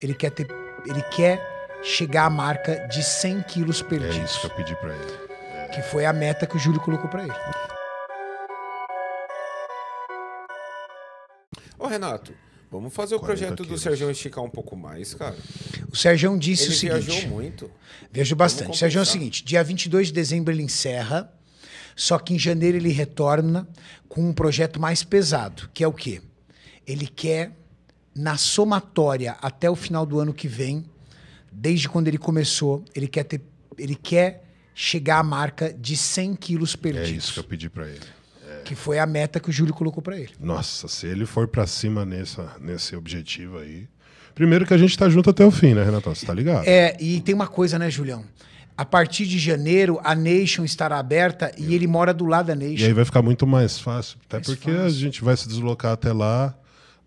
Ele quer ter, ele quer chegar à marca de 100 quilos perdidos. É isso que eu pedi para ele. É. Que foi a meta que o Júlio colocou para ele. Ô Renato, vamos fazer o projeto quilos. do Sérgio esticar um pouco mais, cara. O Sérgio disse ele o seguinte. Viajou muito. Viajou bastante. Sérgio é o seguinte, dia 22 de dezembro ele encerra, só que em janeiro ele retorna com um projeto mais pesado, que é o quê? Ele quer na somatória até o final do ano que vem, desde quando ele começou, ele quer ter, ele quer chegar à marca de 100 quilos perdidos. É isso que eu pedi para ele. É. Que foi a meta que o Júlio colocou para ele. Nossa, se ele for para cima nessa, nesse objetivo aí. Primeiro que a gente tá junto até o fim, né, Renato? Você tá ligado? É, e tem uma coisa, né, Julião? A partir de janeiro, a Nation estará aberta e ele mora do lado da Nation. E aí vai ficar muito mais fácil. Até mais porque fácil. a gente vai se deslocar até lá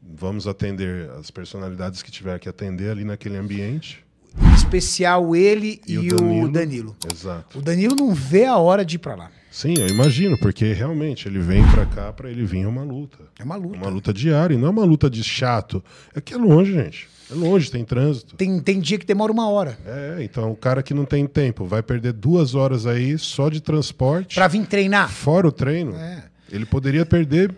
vamos atender as personalidades que tiver que atender ali naquele ambiente. Em especial ele e, e o, Danilo. o, Danilo. Exato. O Danilo não vê a hora de ir para lá. Sim, eu imagino, porque realmente ele vem para cá para ele vir é uma luta. É uma luta. É uma luta diária, não é uma luta de chato. É que é longe, gente. É longe, tem trânsito. Tem, tem dia que demora uma hora. É, então o cara que não tem tempo vai perder duas horas aí só de transporte. Para vir treinar. Fora o treino. É. Ele poderia perder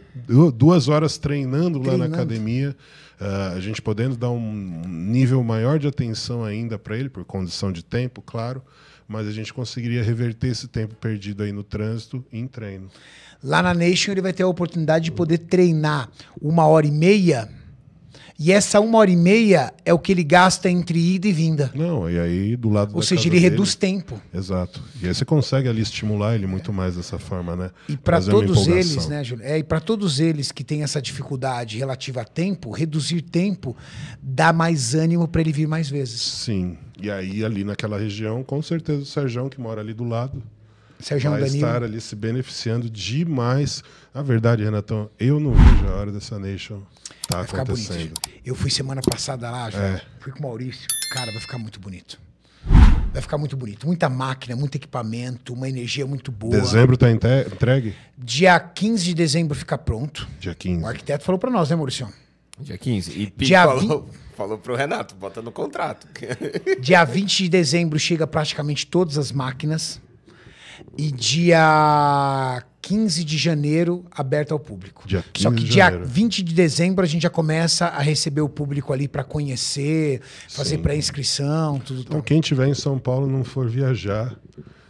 duas horas treinando, treinando. lá na academia, uh, a gente podendo dar um nível maior de atenção ainda para ele, por condição de tempo, claro, mas a gente conseguiria reverter esse tempo perdido aí no trânsito em treino. Lá na Nation ele vai ter a oportunidade de poder treinar uma hora e meia e essa uma hora e meia é o que ele gasta entre ida e vinda. Não, e aí do lado Ou seja, ele dele, reduz tempo. Exato. E aí você consegue ali estimular ele muito mais dessa forma, né? E para é todos eles, né, Júlio? É, e para todos eles que têm essa dificuldade relativa a tempo, reduzir tempo dá mais ânimo para ele vir mais vezes. Sim. E aí ali naquela região, com certeza o Serjão que mora ali do lado, Sérgio vai Danilo. estar ali se beneficiando demais. a verdade, Renatão, eu não vejo a hora dessa Nation tá vai acontecendo. Eu fui semana passada lá, já, é. fui com o Maurício. Cara, vai ficar muito bonito. Vai ficar muito bonito. Muita máquina, muito equipamento, uma energia muito boa. Dezembro tá entregue? Dia 15 de dezembro fica pronto. Dia 15. O arquiteto falou para nós, né, Maurício? Dia 15. E Pico Dia falou, vi... falou pro Renato, bota no contrato. Dia 20 de dezembro chega praticamente todas as máquinas. E dia 15 de janeiro, aberto ao público. Dia 15 Só que dia janeiro. 20 de dezembro a gente já começa a receber o público ali para conhecer, fazer pré-inscrição, tudo Então, tal. quem tiver em São Paulo não for viajar,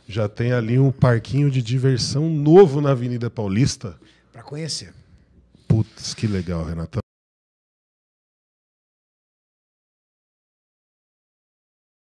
já tem ali um parquinho de diversão novo na Avenida Paulista. Para conhecer. Putz, que legal, Renata.